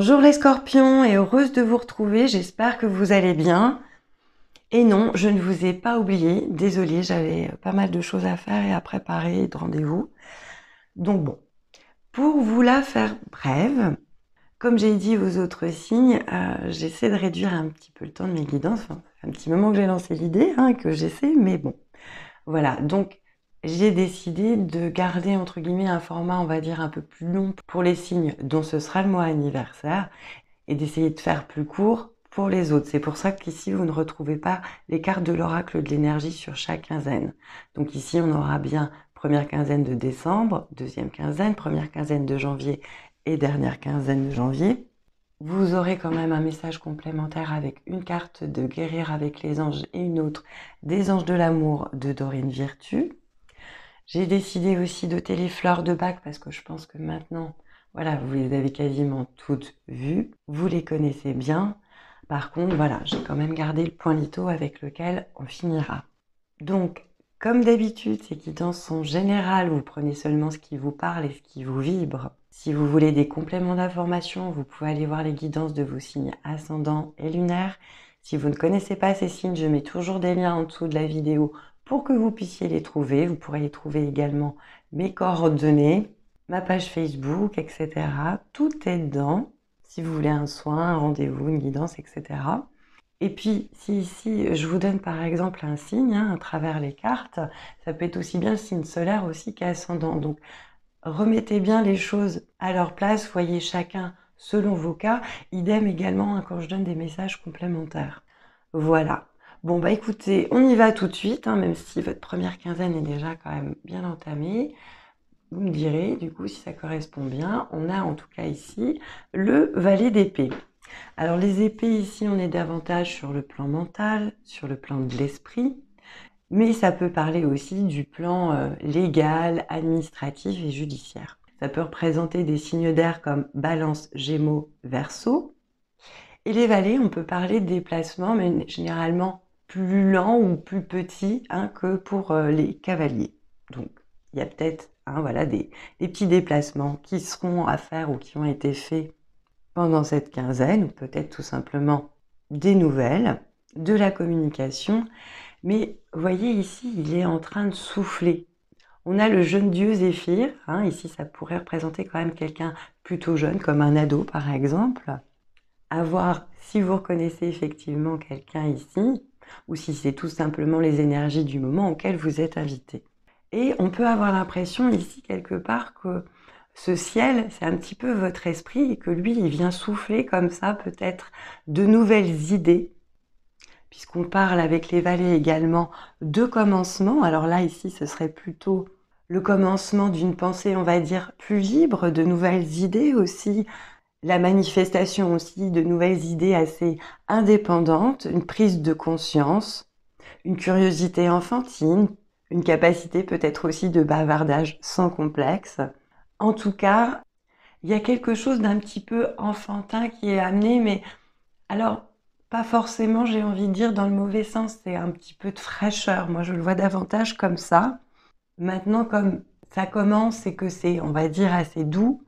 Bonjour les scorpions et heureuse de vous retrouver, j'espère que vous allez bien. Et non, je ne vous ai pas oublié, désolée, j'avais pas mal de choses à faire et à préparer de rendez-vous. Donc bon, pour vous la faire brève, comme j'ai dit aux autres signes, euh, j'essaie de réduire un petit peu le temps de mes guidances. un petit moment que j'ai lancé l'idée, hein, que j'essaie, mais bon. Voilà, donc j'ai décidé de garder entre guillemets un format, on va dire, un peu plus long pour les signes dont ce sera le mois anniversaire et d'essayer de faire plus court pour les autres. C'est pour ça qu'ici, vous ne retrouvez pas les cartes de l'oracle de l'énergie sur chaque quinzaine. Donc ici, on aura bien première quinzaine de décembre, deuxième quinzaine, première quinzaine de janvier et dernière quinzaine de janvier. Vous aurez quand même un message complémentaire avec une carte de guérir avec les anges et une autre des anges de l'amour de Dorine Virtue. J'ai décidé aussi d'ôter les fleurs de bac parce que je pense que maintenant, voilà, vous les avez quasiment toutes vues, vous les connaissez bien. Par contre, voilà, j'ai quand même gardé le point lito avec lequel on finira. Donc, comme d'habitude, ces guidances sont générales. vous prenez seulement ce qui vous parle et ce qui vous vibre. Si vous voulez des compléments d'information, vous pouvez aller voir les guidances de vos signes ascendants et lunaires. Si vous ne connaissez pas ces signes, je mets toujours des liens en dessous de la vidéo pour que vous puissiez les trouver, vous pourrez trouver également mes coordonnées, ma page Facebook, etc. Tout est dedans. Si vous voulez un soin, un rendez-vous, une guidance, etc. Et puis, si ici je vous donne par exemple un signe hein, à travers les cartes, ça peut être aussi bien le signe solaire aussi qu'ascendant. Donc, remettez bien les choses à leur place, voyez chacun selon vos cas. Idem également hein, quand je donne des messages complémentaires. Voilà. Bon, bah écoutez, on y va tout de suite, hein, même si votre première quinzaine est déjà quand même bien entamée. Vous me direz, du coup, si ça correspond bien. On a en tout cas ici le valet d'épée. Alors les épées, ici, on est davantage sur le plan mental, sur le plan de l'esprit, mais ça peut parler aussi du plan euh, légal, administratif et judiciaire. Ça peut représenter des signes d'air comme balance, gémeaux, verso. Et les valets, on peut parler de déplacement, mais généralement plus lent ou plus petit hein, que pour euh, les cavaliers. Donc il y a peut-être hein, voilà, des, petits déplacements qui seront à faire ou qui ont été faits pendant cette quinzaine, ou peut-être tout simplement des nouvelles, de la communication. Mais voyez ici, il est en train de souffler. On a le jeune dieu Zéphyr, hein, ici ça pourrait représenter quand même quelqu'un plutôt jeune, comme un ado par exemple. À voir si vous reconnaissez effectivement quelqu'un ici, ou si c'est tout simplement les énergies du moment auquel vous êtes invité. Et on peut avoir l'impression ici quelque part que ce ciel, c'est un petit peu votre esprit et que lui, il vient souffler comme ça peut-être de nouvelles idées, puisqu'on parle avec les vallées également de commencement. Alors là, ici, ce serait plutôt le commencement d'une pensée, on va dire, plus libre, de nouvelles idées aussi, la manifestation aussi de nouvelles idées assez indépendantes, une prise de conscience, une curiosité enfantine, une capacité peut-être aussi de bavardage sans complexe. En tout cas, il y a quelque chose d'un petit peu enfantin qui est amené, mais alors pas forcément, j'ai envie de dire, dans le mauvais sens, c'est un petit peu de fraîcheur. Moi, je le vois davantage comme ça. Maintenant, comme ça commence et que c'est, on va dire, assez doux,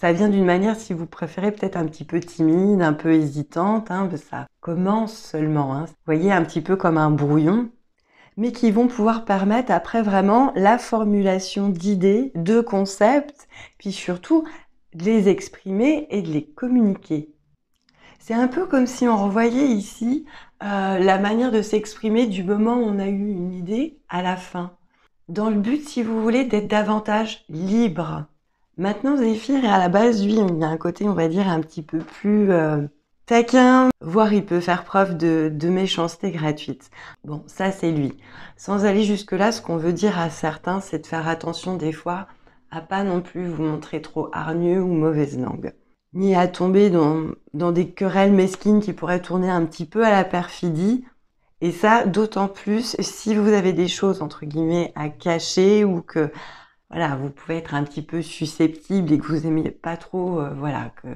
ça vient d'une manière, si vous préférez, peut-être un petit peu timide, un peu hésitante. Hein, ça commence seulement. Hein. Vous voyez, un petit peu comme un brouillon, mais qui vont pouvoir permettre après vraiment la formulation d'idées, de concepts, puis surtout de les exprimer et de les communiquer. C'est un peu comme si on revoyait ici euh, la manière de s'exprimer du moment où on a eu une idée à la fin, dans le but, si vous voulez, d'être davantage libre. Maintenant, Zephyr est à la base, lui, il y a un côté, on va dire, un petit peu plus euh, taquin, voire il peut faire preuve de, méchanceté gratuite. Bon, ça, c'est lui. Sans aller jusque-là, ce qu'on veut dire à certains, c'est de faire attention des fois à pas non plus vous montrer trop hargneux ou mauvaise langue ni à tomber dans, des querelles mesquines qui pourraient tourner un petit peu à la perfidie. Et ça, d'autant plus si vous avez des choses, entre guillemets, à cacher ou que voilà, vous pouvez être un petit peu susceptible et que vous aimez pas trop, euh, voilà, que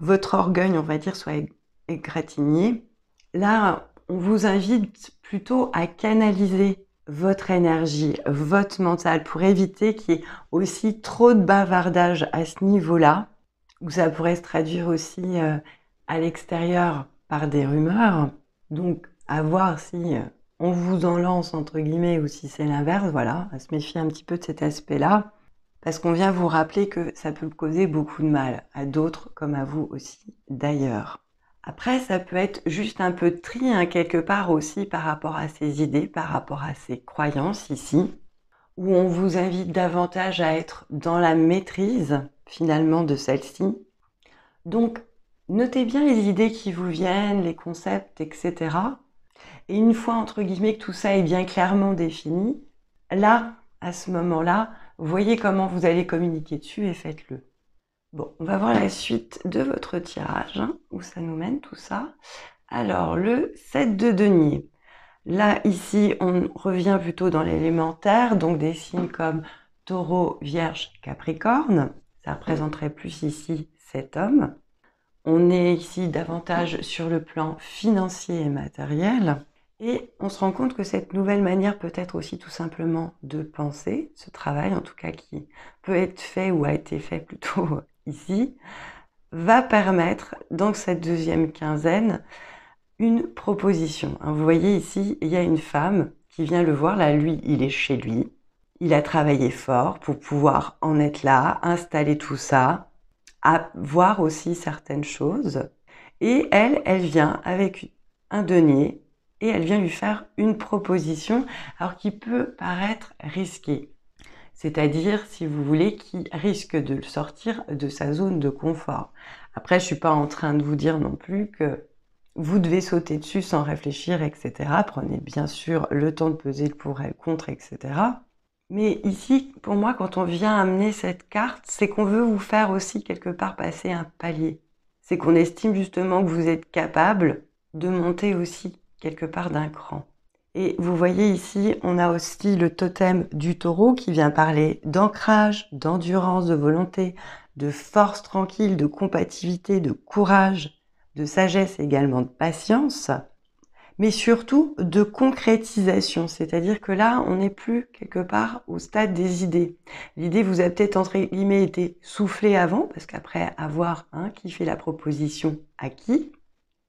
votre orgueil, on va dire, soit égratigné. Là, on vous invite plutôt à canaliser votre énergie, votre mental, pour éviter qu'il y ait aussi trop de bavardage à ce niveau-là, où ça pourrait se traduire aussi euh, à l'extérieur par des rumeurs. Donc, à voir si euh, on vous en lance, entre guillemets, ou si c'est l'inverse, voilà, à se méfier un petit peu de cet aspect-là, parce qu'on vient vous rappeler que ça peut causer beaucoup de mal à d'autres comme à vous aussi d'ailleurs. Après, ça peut être juste un peu de tri hein, quelque part aussi par rapport à ces idées, par rapport à ses croyances ici, où on vous invite davantage à être dans la maîtrise finalement de celle-ci. Donc, notez bien les idées qui vous viennent, les concepts, etc. Et une fois, entre guillemets, que tout ça est bien clairement défini, là, à ce moment-là, voyez comment vous allez communiquer dessus et faites-le. Bon, on va voir la suite de votre tirage, hein, où ça nous mène tout ça. Alors, le 7 de denier. Là, ici, on revient plutôt dans l'élémentaire, donc des signes comme taureau, vierge, capricorne. Ça représenterait plus ici cet homme. On est ici davantage sur le plan financier et matériel. Et on se rend compte que cette nouvelle manière peut-être aussi tout simplement de penser, ce travail en tout cas qui peut être fait ou a été fait plutôt ici, va permettre dans cette deuxième quinzaine une proposition. Hein, vous voyez ici, il y a une femme qui vient le voir, là lui, il est chez lui, il a travaillé fort pour pouvoir en être là, installer tout ça, à voir aussi certaines choses. Et elle, elle vient avec un denier et elle vient lui faire une proposition, alors qui peut paraître risquée. C'est-à-dire, si vous voulez, qui risque de le sortir de sa zone de confort. Après, je suis pas en train de vous dire non plus que vous devez sauter dessus sans réfléchir, etc. Prenez bien sûr le temps de peser le pour et le contre, etc. Mais ici, pour moi, quand on vient amener cette carte, c'est qu'on veut vous faire aussi quelque part passer un palier. C'est qu'on estime justement que vous êtes capable de monter aussi quelque part d'un cran. Et vous voyez ici, on a aussi le totem du taureau qui vient parler d'ancrage, d'endurance, de volonté, de force tranquille, de compatibilité, de courage, de sagesse également, de patience, mais surtout de concrétisation. C'est-à-dire que là, on n'est plus quelque part au stade des idées. L'idée vous a peut-être entre guillemets été soufflée avant, parce qu'après avoir un qui fait la proposition à qui,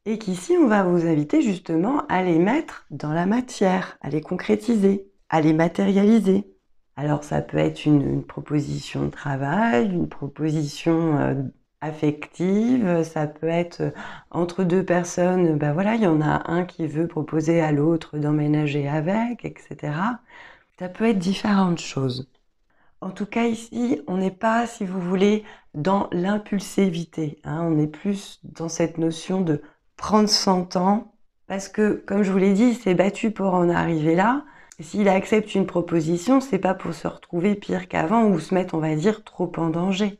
et qu'ici, on va vous inviter justement à les mettre dans la matière, à les concrétiser, à les matérialiser. Alors ça peut être une, proposition de travail, une proposition euh, affective, ça peut être euh, entre deux personnes, ben voilà, il y en a un qui veut proposer à l'autre d'emménager avec, etc. Ça peut être différentes choses. En tout cas, ici, on n'est pas, si vous voulez, dans l'impulsivité. Hein. on est plus dans cette notion de prendre son temps, parce que, comme je vous l'ai dit, il s'est battu pour en arriver là. S'il accepte une proposition, c'est pas pour se retrouver pire qu'avant ou se mettre, on va dire, trop en danger.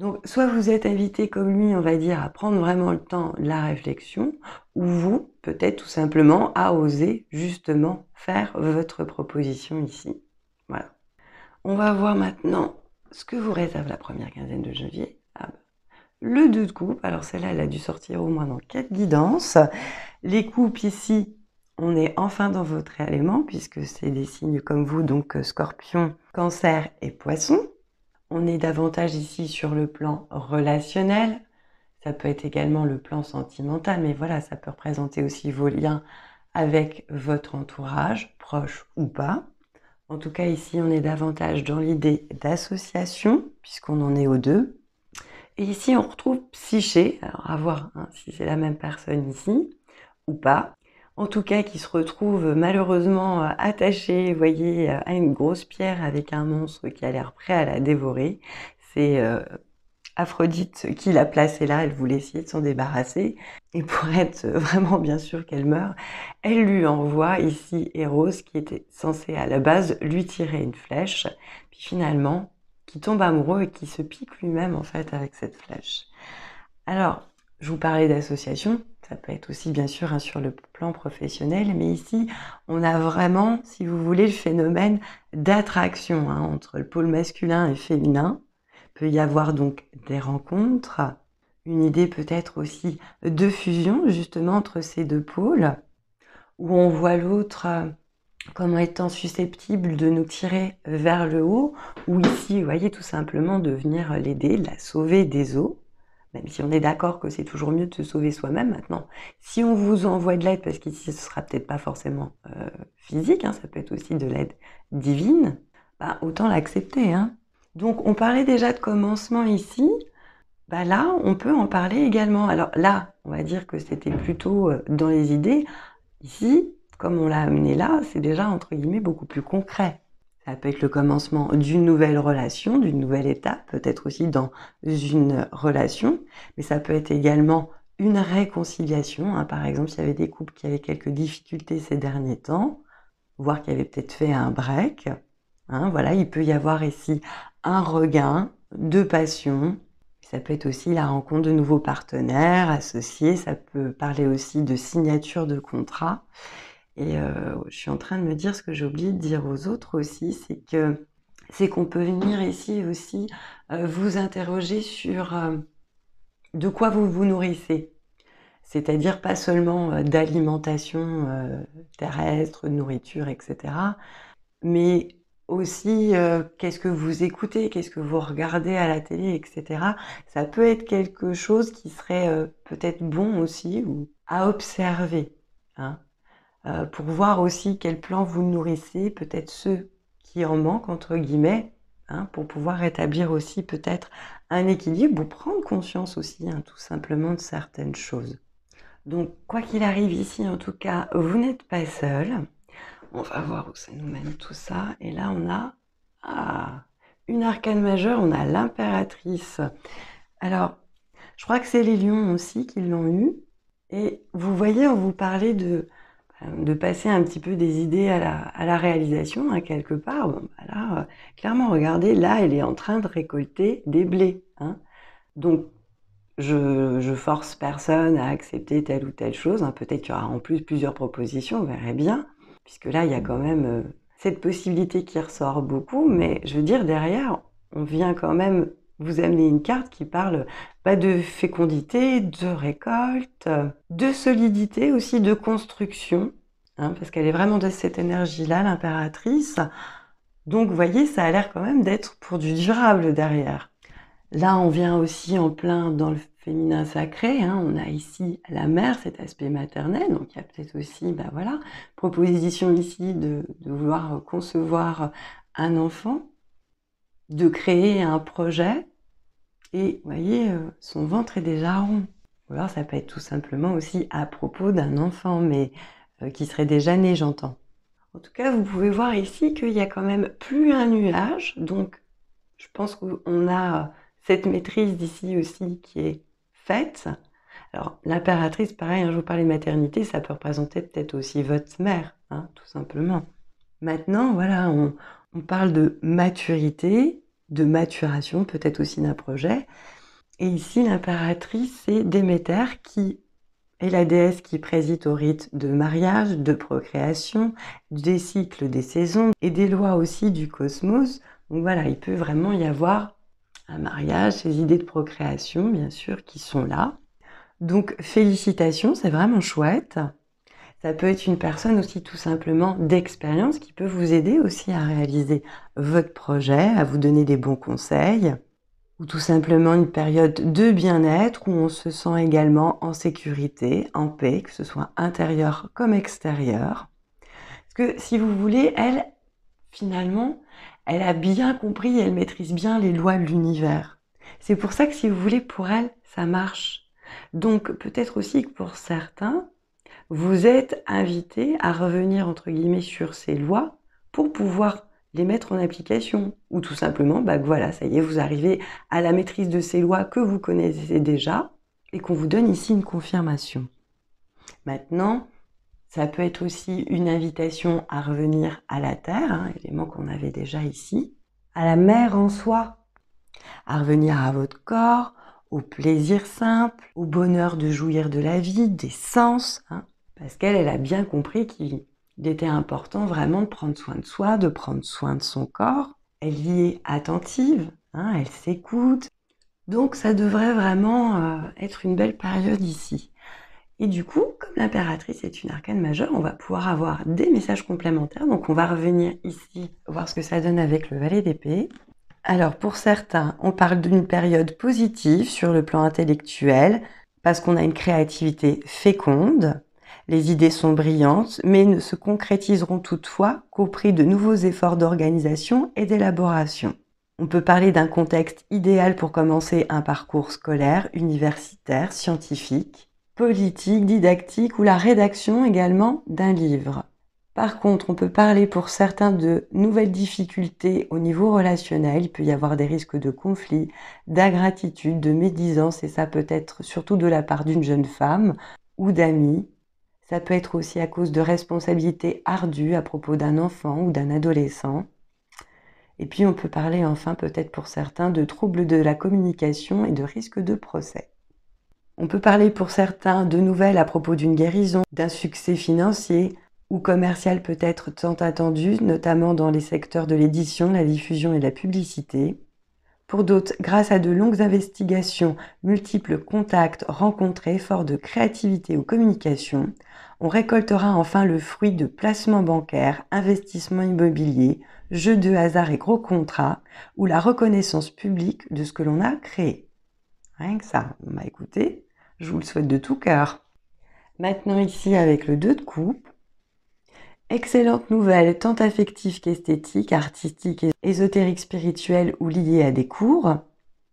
Donc, soit vous êtes invité comme lui, on va dire, à prendre vraiment le temps de la réflexion, ou vous, peut-être tout simplement, à oser justement faire votre proposition ici. Voilà. On va voir maintenant ce que vous réserve la première quinzaine de janvier le 2 de coupe. Alors celle-là, elle a dû sortir au moins dans 4 guidances. Les coupes ici, on est enfin dans votre élément puisque c'est des signes comme vous, donc euh, scorpion, cancer et poisson. On est davantage ici sur le plan relationnel. Ça peut être également le plan sentimental, mais voilà, ça peut représenter aussi vos liens avec votre entourage, proche ou pas. En tout cas, ici, on est davantage dans l'idée d'association, puisqu'on en est aux deux. Et ici, on retrouve psyché, alors à voir hein, si c'est la même personne ici ou pas. En tout cas, qui se retrouve malheureusement euh, attachée, vous voyez, euh, à une grosse pierre avec un monstre qui a l'air prêt à la dévorer. C'est euh, Aphrodite qui l'a placée là, elle voulait essayer de s'en débarrasser. Et pour être vraiment bien sûr qu'elle meure, elle lui envoie ici Eros qui était censé à la base lui tirer une flèche. Puis finalement, qui tombe amoureux et qui se pique lui-même en fait avec cette flèche. Alors, je vous parlais d'association, ça peut être aussi bien sûr hein, sur le plan professionnel, mais ici on a vraiment, si vous voulez, le phénomène d'attraction hein, entre le pôle masculin et féminin. Il peut y avoir donc des rencontres, une idée peut-être aussi de fusion justement entre ces deux pôles, où on voit l'autre Comment étant susceptible de nous tirer vers le haut, ou ici, vous voyez, tout simplement de venir l'aider, la sauver des eaux, même si on est d'accord que c'est toujours mieux de se sauver soi-même maintenant. Si on vous envoie de l'aide, parce qu'ici, ce sera peut-être pas forcément euh, physique, hein, ça peut être aussi de l'aide divine, bah, autant l'accepter. Hein. Donc, on parlait déjà de commencement ici, bah là, on peut en parler également. Alors là, on va dire que c'était plutôt euh, dans les idées. Ici, comme on l'a amené là, c'est déjà entre guillemets beaucoup plus concret. Ça peut être le commencement d'une nouvelle relation, d'une nouvelle étape, peut-être aussi dans une relation, mais ça peut être également une réconciliation. Hein. Par exemple, s'il y avait des couples qui avaient quelques difficultés ces derniers temps, voire qui avaient peut-être fait un break, hein, voilà, il peut y avoir ici un regain de passion. Ça peut être aussi la rencontre de nouveaux partenaires, associés, ça peut parler aussi de signature de contrat. Et euh, je suis en train de me dire ce que j'ai oublié de dire aux autres aussi, c'est que c'est qu'on peut venir ici aussi euh, vous interroger sur euh, de quoi vous vous nourrissez. C'est-à-dire pas seulement d'alimentation terrestre, nourriture, etc. Mais aussi qu'est-ce que vous écoutez, qu'est-ce que vous regardez à la télé, etc. Ça peut être quelque chose qui serait peut-être bon aussi ou à observer. Hein. Euh, pour voir aussi quel plans vous nourrissez, peut-être ceux qui en manquent, entre guillemets, hein, pour pouvoir rétablir aussi peut-être un équilibre ou prendre conscience aussi hein, tout simplement de certaines choses. Donc, quoi qu'il arrive ici, en tout cas, vous n'êtes pas seul. On va voir où ça nous mène tout ça. Et là, on a ah, une arcane majeure, on a l'impératrice. Alors, je crois que c'est les lions aussi qui l'ont eu. Et vous voyez, on vous parlait de de passer un petit peu des idées à la, réalisation, hein, quelque part, bah euh, clairement, regardez, là, elle est en train de récolter des blés. Hein. Donc, je, je, force personne à accepter telle ou telle chose. Hein. Peut-être qu'il y aura en plus plusieurs propositions, on verrait bien, puisque là, il y a quand même euh, cette possibilité qui ressort beaucoup, mais je veux dire, derrière, on vient quand même vous amenez une carte qui parle pas bah, de fécondité, de récolte, de solidité aussi, de construction, hein, parce qu'elle est vraiment de cette énergie-là, l'impératrice. Donc vous voyez, ça a l'air quand même d'être pour du durable derrière. Là, on vient aussi en plein dans le féminin sacré. Hein. on a ici la mère, cet aspect maternel. Donc il y a peut-être aussi, ben voilà, proposition ici de, de vouloir concevoir un enfant de créer un projet et vous voyez, euh, son ventre est déjà rond. Ou alors ça peut être tout simplement aussi à propos d'un enfant, mais euh, qui serait déjà né, j'entends. En tout cas, vous pouvez voir ici qu'il n'y a quand même plus un nuage, donc je pense qu'on a cette maîtrise d'ici aussi qui est faite. Alors l'impératrice, pareil, hein, je vous parlais de maternité, ça peut représenter peut-être aussi votre mère, hein, tout simplement. Maintenant, voilà, on, on parle de maturité, de maturation peut-être aussi d'un projet. Et ici, l'impératrice, c'est Déméter qui est la déesse qui préside au rite de mariage, de procréation, des cycles des saisons et des lois aussi du cosmos. Donc voilà, il peut vraiment y avoir un mariage, ces idées de procréation, bien sûr, qui sont là. Donc félicitations, c'est vraiment chouette. Ça peut être une personne aussi tout simplement d'expérience qui peut vous aider aussi à réaliser votre projet, à vous donner des bons conseils, ou tout simplement une période de bien-être où on se sent également en sécurité, en paix, que ce soit intérieur comme extérieur. Parce que si vous voulez, elle, finalement, elle a bien compris elle maîtrise bien les lois de l'univers. C'est pour ça que si vous voulez, pour elle, ça marche. Donc peut-être aussi que pour certains, vous êtes invité à revenir entre guillemets sur ces lois pour pouvoir les mettre en application. Ou tout simplement, bah voilà, ça y est, vous arrivez à la maîtrise de ces lois que vous connaissez déjà et qu'on vous donne ici une confirmation. Maintenant, ça peut être aussi une invitation à revenir à la terre, hein, élément qu'on avait déjà ici, à la mer en soi, à revenir à votre corps, au plaisir simple, au bonheur de jouir de la vie, des sens. Hein parce qu'elle, elle a bien compris qu'il était important vraiment de prendre soin de soi, de prendre soin de son corps. Elle y est attentive, hein, elle s'écoute. Donc ça devrait vraiment euh, être une belle période ici. Et du coup, comme l'impératrice est une arcane majeure, on va pouvoir avoir des messages complémentaires. Donc on va revenir ici, voir ce que ça donne avec le valet d'épée. Alors pour certains, on parle d'une période positive sur le plan intellectuel, parce qu'on a une créativité féconde. Les idées sont brillantes, mais ne se concrétiseront toutefois qu'au prix de nouveaux efforts d'organisation et d'élaboration. On peut parler d'un contexte idéal pour commencer un parcours scolaire, universitaire, scientifique, politique, didactique ou la rédaction également d'un livre. Par contre, on peut parler pour certains de nouvelles difficultés au niveau relationnel. Il peut y avoir des risques de conflits, d'ingratitude, de médisance et ça peut être surtout de la part d'une jeune femme ou d'amis ça peut être aussi à cause de responsabilités ardues à propos d'un enfant ou d'un adolescent. Et puis on peut parler enfin peut-être pour certains de troubles de la communication et de risques de procès. On peut parler pour certains de nouvelles à propos d'une guérison, d'un succès financier ou commercial peut-être tant attendu, notamment dans les secteurs de l'édition, la diffusion et la publicité. Pour d'autres, grâce à de longues investigations, multiples contacts, rencontres et efforts de créativité ou communication, on récoltera enfin le fruit de placements bancaires, investissements immobiliers, jeux de hasard et gros contrats, ou la reconnaissance publique de ce que l'on a créé. Rien que ça, m'a bah, écoutez, je vous le souhaite de tout cœur. Maintenant ici avec le 2 de coupe. Excellente nouvelle, tant affective qu'esthétique, artistique, ésotérique, spirituelle ou liée à des cours.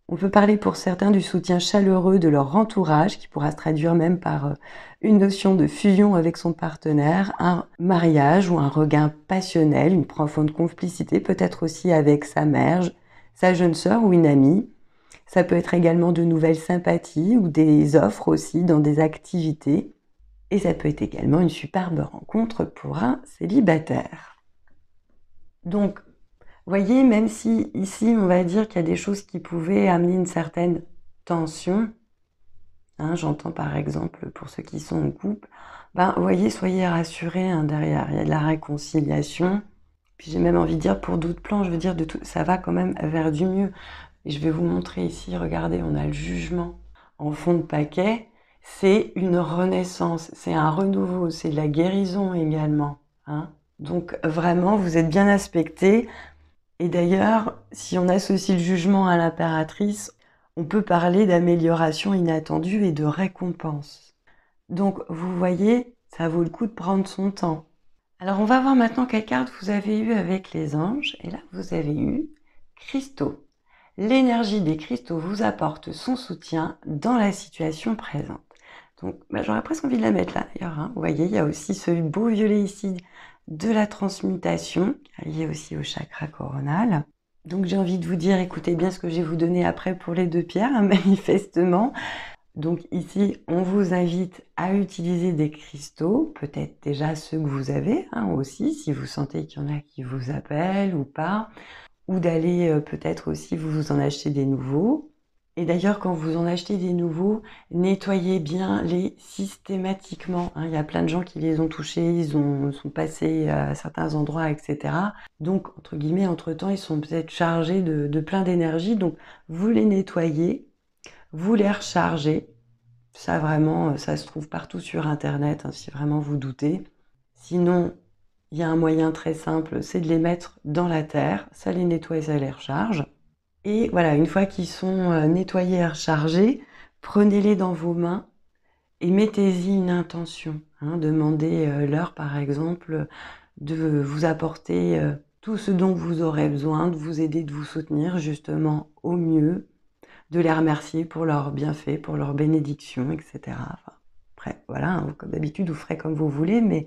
On peut parler pour certains du soutien chaleureux de leur entourage, qui pourra se traduire même par euh, une notion de fusion avec son partenaire, un mariage ou un regain passionnel, une profonde complicité, peut-être aussi avec sa mère, sa jeune sœur ou une amie. Ça peut être également de nouvelles sympathies ou des offres aussi dans des activités. Et ça peut être également une superbe rencontre pour un célibataire. Donc, voyez, même si ici, on va dire qu'il y a des choses qui pouvaient amener une certaine tension, hein, j'entends par exemple pour ceux qui sont en couple, ben, voyez, soyez rassurés hein, derrière, il y a de la réconciliation. Puis j'ai même envie de dire pour d'autres plans, je veux dire, de tout, ça va quand même vers du mieux. Et je vais vous montrer ici, regardez, on a le jugement en fond de paquet. C'est une renaissance, c'est un renouveau, c'est de la guérison également. Hein. Donc vraiment, vous êtes bien aspecté, et d'ailleurs, si on associe le jugement à l'impératrice, on peut parler d'amélioration inattendue et de récompense. Donc vous voyez, ça vaut le coup de prendre son temps. Alors on va voir maintenant quelle carte vous avez eue avec les anges. Et là, vous avez eu cristaux. L'énergie des cristaux vous apporte son soutien dans la situation présente. Donc bah, j'aurais presque envie de la mettre là d'ailleurs. Hein. Vous voyez, il y a aussi ce beau violet ici de la transmutation, liée aussi au chakra coronal. Donc j'ai envie de vous dire, écoutez bien ce que je vais vous donner après pour les deux pierres, hein, manifestement. Donc ici, on vous invite à utiliser des cristaux, peut-être déjà ceux que vous avez hein, aussi, si vous sentez qu'il y en a qui vous appellent ou pas, ou d'aller euh, peut-être aussi vous en acheter des nouveaux. Et d'ailleurs, quand vous en achetez des nouveaux, nettoyez bien les systématiquement. Hein. Il y a plein de gens qui les ont touchés, ils sont passés à certains endroits, etc. Donc, entre guillemets, entre-temps, ils sont peut-être chargés de, plein d'énergie. Donc, vous les nettoyez, vous les rechargez. Ça, vraiment, ça se trouve partout sur Internet, hein, si vraiment vous doutez. Sinon, il y a un moyen très simple, c'est de les mettre dans la terre. Ça les nettoie et ça les recharge. Et voilà, une fois qu'ils sont euh, nettoyés et rechargés, prenez-les dans vos mains et mettez-y une intention. Hein. Demandez-leur, euh, par exemple, de vous apporter euh, tout ce dont vous aurez besoin, de vous aider, de vous soutenir justement au mieux, de les remercier pour leurs bienfaits, pour leurs bénédictions, etc. après, voilà, hein, comme d'habitude, vous ferez comme vous voulez, mais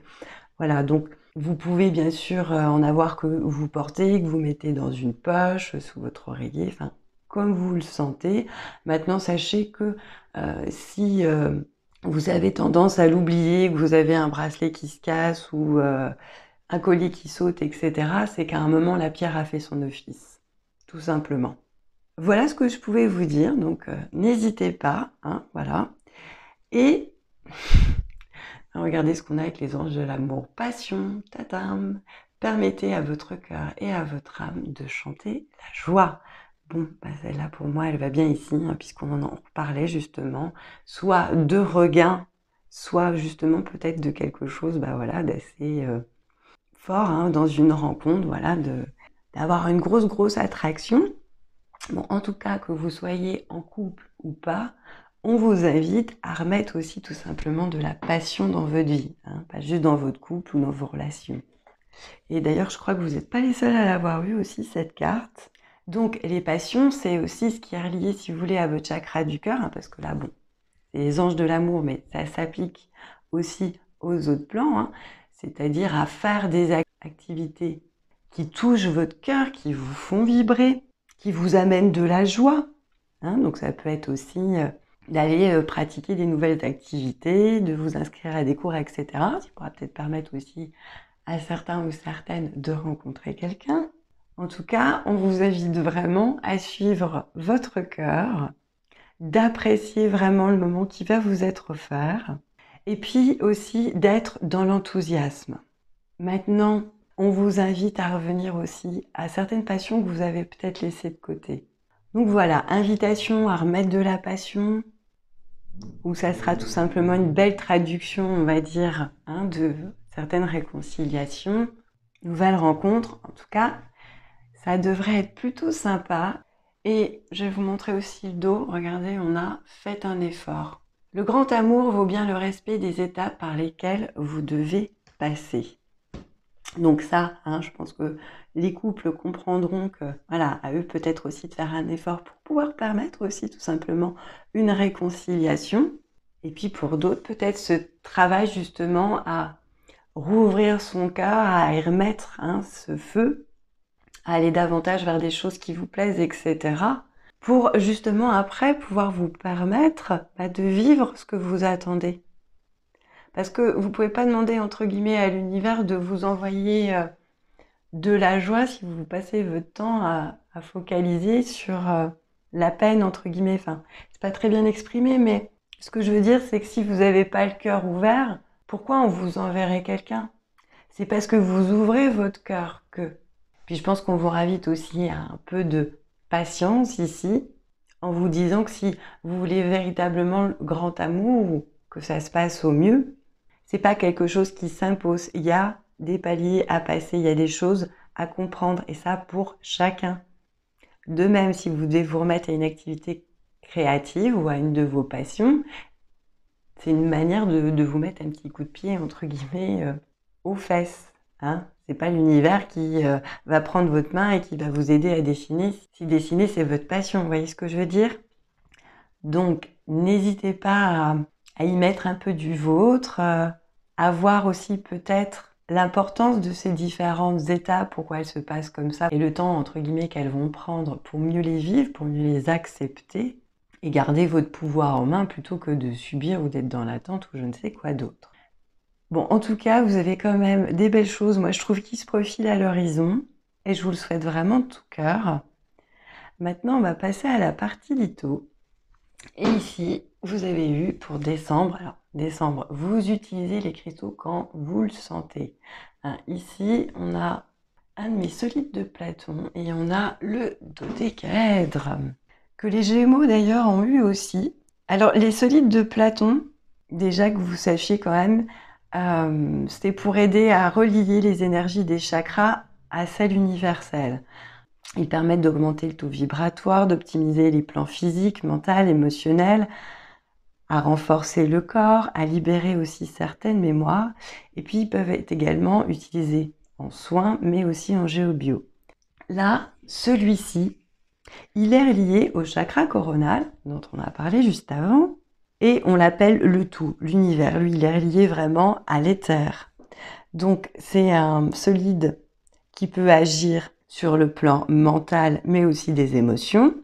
voilà, donc vous pouvez bien sûr euh, en avoir que vous portez, que vous mettez dans une poche, euh, sous votre oreiller, enfin, comme vous le sentez. Maintenant, sachez que euh, si vous avez tendance à l'oublier, que vous avez un bracelet qui se casse ou un collier qui saute, etc., c'est qu'à un moment, la pierre a fait son office, tout simplement. Voilà ce que je pouvais vous dire, donc n'hésitez pas, hein, voilà. Et Regardez ce qu'on a avec les anges de l'amour. Passion, tatam. Permettez à votre cœur et à votre âme de chanter la joie. Bon, bah, celle-là pour moi, elle va bien ici, hein, puisqu'on en parlait justement, soit de regain, soit justement peut-être de quelque chose, bah voilà, d'assez euh, fort hein, dans une rencontre, voilà, de d'avoir une grosse grosse attraction. Bon, en tout cas, que vous soyez en couple ou pas, on vous invite à remettre aussi tout simplement de la passion dans votre vie, hein, pas juste dans votre couple ou dans vos relations. Et d'ailleurs, je crois que vous n'êtes pas les seuls à l'avoir vu aussi, cette carte. Donc, les passions, c'est aussi ce qui est relié, si vous voulez, à votre chakra du cœur, hein, parce que là, bon, c'est les anges de l'amour, mais ça s'applique aussi aux autres plans, hein. c'est-à-dire à faire des activités qui touchent votre cœur, qui vous font vibrer, qui vous amènent de la joie. donc, ça peut être aussi... Euh, d'aller euh, pratiquer des nouvelles activités, de vous inscrire à des cours, etc. Ce qui pourra peut-être permettre aussi à certains ou certaines de rencontrer quelqu'un. En tout cas, on vous invite vraiment à suivre votre cœur, d'apprécier vraiment le moment qui va vous être offert, et puis aussi d'être dans l'enthousiasme. Maintenant, on vous invite à revenir aussi à certaines passions que vous avez peut-être laissées de côté. Donc voilà, invitation à remettre de la passion, où ça sera tout simplement une belle traduction, on va dire, hein, de certaines réconciliations, nouvelles rencontres, en tout cas, ça devrait être plutôt sympa. Et je vais vous montrer aussi le dos. Regardez, on a fait un effort. Le grand amour vaut bien le respect des étapes par lesquelles vous devez passer. Donc ça, hein, je pense que les couples comprendront que, voilà, à eux peut-être aussi de faire un effort pour pouvoir permettre aussi tout simplement une réconciliation. Et puis pour d'autres, peut-être ce travail justement à rouvrir son cœur, à y remettre hein, ce feu, à aller davantage vers des choses qui vous plaisent, etc. Pour justement après pouvoir vous permettre bah, de vivre ce que vous attendez. Parce que vous pouvez pas demander, entre guillemets, à l'univers de vous envoyer euh, de la joie si vous passez votre temps à, focaliser sur euh, la peine, entre guillemets. Enfin, c'est pas très bien exprimé, mais ce que je veux dire, c'est que si vous n'avez pas le cœur ouvert, pourquoi on vous enverrait quelqu'un C'est parce que vous ouvrez votre cœur que. Puis je pense qu'on vous ravite aussi à un peu de patience ici, en vous disant que si vous voulez véritablement le grand amour, que ça se passe au mieux, c'est pas quelque chose qui s'impose. Il y a des paliers à passer, il y a des choses à comprendre et ça pour chacun. De même, si vous devez vous remettre à une activité créative ou à une de vos passions, c'est une manière de, vous mettre un petit coup de pied entre guillemets euh, aux fesses. Hein c'est pas l'univers qui euh, va prendre votre main et qui va vous aider à dessiner. Si dessiner c'est votre passion, vous voyez ce que je veux dire Donc n'hésitez pas à à y mettre un peu du vôtre, euh, à voir aussi peut-être l'importance de ces différentes étapes, pourquoi elles se passent comme ça, et le temps, entre guillemets, qu'elles vont prendre pour mieux les vivre, pour mieux les accepter, et garder votre pouvoir en main plutôt que de subir ou d'être dans l'attente ou je ne sais quoi d'autre. Bon, en tout cas, vous avez quand même des belles choses, moi je trouve, qui se profilent à l'horizon, et je vous le souhaite vraiment de tout cœur. Maintenant, on va passer à la partie litho. Et ici, vous avez eu pour décembre. Alors, décembre, vous utilisez les cristaux quand vous le sentez. Hein, ici, on a un mes solides de Platon et on a le dodécaèdre, que les Gémeaux d'ailleurs ont eu aussi. Alors, les solides de Platon, déjà que vous sachiez quand même, euh, c'était pour aider à relier les énergies des chakras à celles universelles. Ils permettent d'augmenter le taux vibratoire, d'optimiser les plans physiques, mental, émotionnels à renforcer le corps, à libérer aussi certaines mémoires, et puis ils peuvent être également utilisés en soins, mais aussi en géobio. Là, celui-ci, il est relié au chakra coronal, dont on a parlé juste avant, et on l'appelle le tout, l'univers. Lui, il est relié vraiment à l'éther. Donc, c'est un solide qui peut agir sur le plan mental, mais aussi des émotions,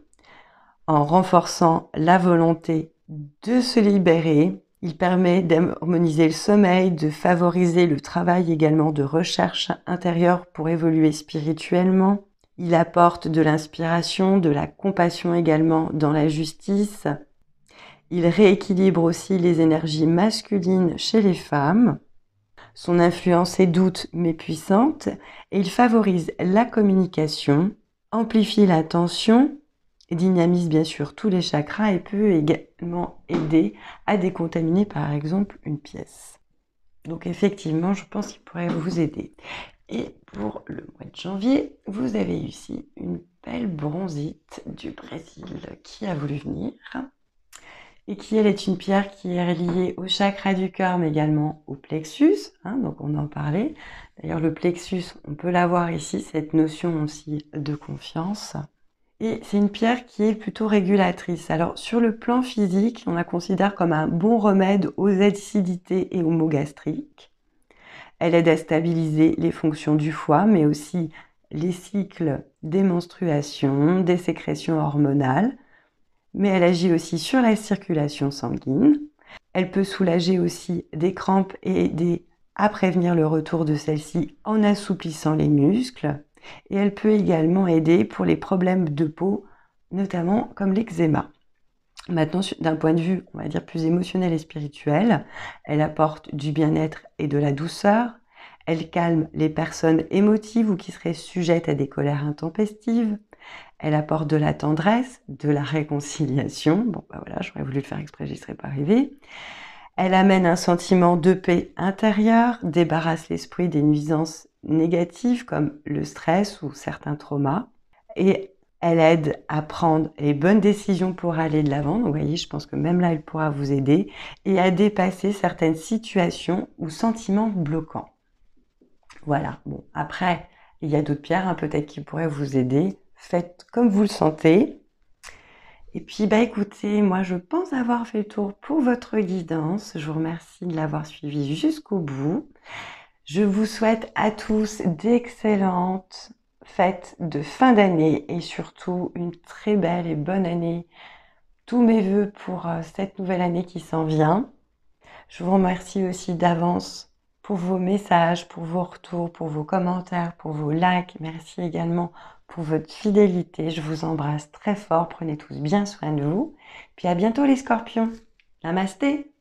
en renforçant la volonté de se libérer. Il permet d'harmoniser le sommeil, de favoriser le travail également de recherche intérieure pour évoluer spirituellement. Il apporte de l'inspiration, de la compassion également dans la justice. Il rééquilibre aussi les énergies masculines chez les femmes. Son influence est doute mais puissante et il favorise la communication, amplifie l'attention dynamise bien sûr tous les chakras et peut également aider à décontaminer par exemple une pièce. Donc effectivement, je pense qu'il pourrait vous aider. Et pour le mois de janvier, vous avez ici une belle bronzite du Brésil qui a voulu venir et qui elle est une pierre qui est reliée au chakra du cœur mais également au plexus, hein, donc on en parlait. D'ailleurs le plexus, on peut l'avoir ici, cette notion aussi de confiance c'est une pierre qui est plutôt régulatrice. Alors sur le plan physique, on la considère comme un bon remède aux acidités et aux maux gastriques. Elle aide à stabiliser les fonctions du foie, mais aussi les cycles des menstruations, des sécrétions hormonales. Mais elle agit aussi sur la circulation sanguine. Elle peut soulager aussi des crampes et aider à prévenir le retour de celles-ci en assouplissant les muscles et elle peut également aider pour les problèmes de peau, notamment comme l'eczéma. Maintenant, d'un point de vue, on va dire plus émotionnel et spirituel, elle apporte du bien-être et de la douceur. Elle calme les personnes émotives ou qui seraient sujettes à des colères intempestives. Elle apporte de la tendresse, de la réconciliation. Bon, ben voilà, j'aurais voulu le faire exprès, ne serais pas arrivé. Elle amène un sentiment de paix intérieure, débarrasse l'esprit des nuisances négatives comme le stress ou certains traumas. Et elle aide à prendre les bonnes décisions pour aller de l'avant. Donc, vous voyez, je pense que même là, elle pourra vous aider et à dépasser certaines situations ou sentiments bloquants. Voilà. Bon, après, il y a d'autres pierres, hein, peut-être qui pourraient vous aider. Faites comme vous le sentez. Et puis, bah, écoutez, moi, je pense avoir fait le tour pour votre guidance. Je vous remercie de l'avoir suivi jusqu'au bout. Je vous souhaite à tous d'excellentes fêtes de fin d'année et surtout une très belle et bonne année. Tous mes voeux pour euh, cette nouvelle année qui s'en vient. Je vous remercie aussi d'avance pour vos messages, pour vos retours, pour vos commentaires, pour vos likes. Merci également pour votre fidélité. Je vous embrasse très fort. Prenez tous bien soin de vous. Puis à bientôt les scorpions. Namasté